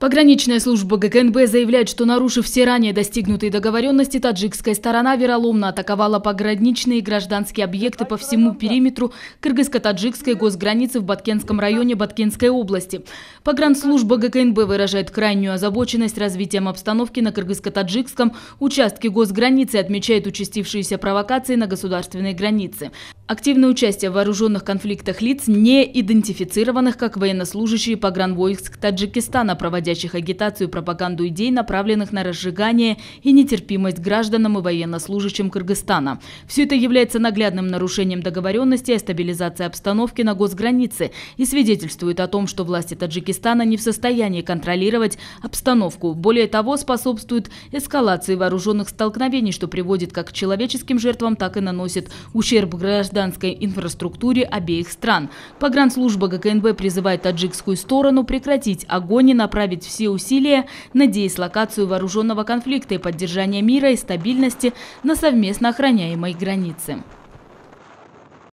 Пограничная служба ГКНБ заявляет, что нарушив все ранее достигнутые договоренности, таджикская сторона вероломно атаковала пограничные и гражданские объекты по всему периметру кыргызско-таджикской госграницы в Баткенском районе Баткенской области. Погранслужба ГКНБ выражает крайнюю озабоченность развитием обстановки на кыргызско-таджикском участке госграницы и отмечает участившиеся провокации на государственной границе. Активное участие в вооруженных конфликтах лиц, не идентифицированных как военнослужащие погранвойск Таджикистана, проводящих агитацию и пропаганду идей, направленных на разжигание и нетерпимость гражданам и военнослужащим Кыргызстана. Все это является наглядным нарушением договоренности о стабилизации обстановки на госгранице и свидетельствует о том, что власти Таджикистана не в состоянии контролировать обстановку. Более того, способствует эскалации вооруженных столкновений, что приводит как к человеческим жертвам, так и наносит ущерб гражданам гражданской инфраструктуре обеих стран. Погранслужба ГКНБ призывает таджикскую сторону прекратить огонь и направить все усилия на деислокацию вооруженного конфликта и поддержание мира и стабильности на совместно охраняемой границе.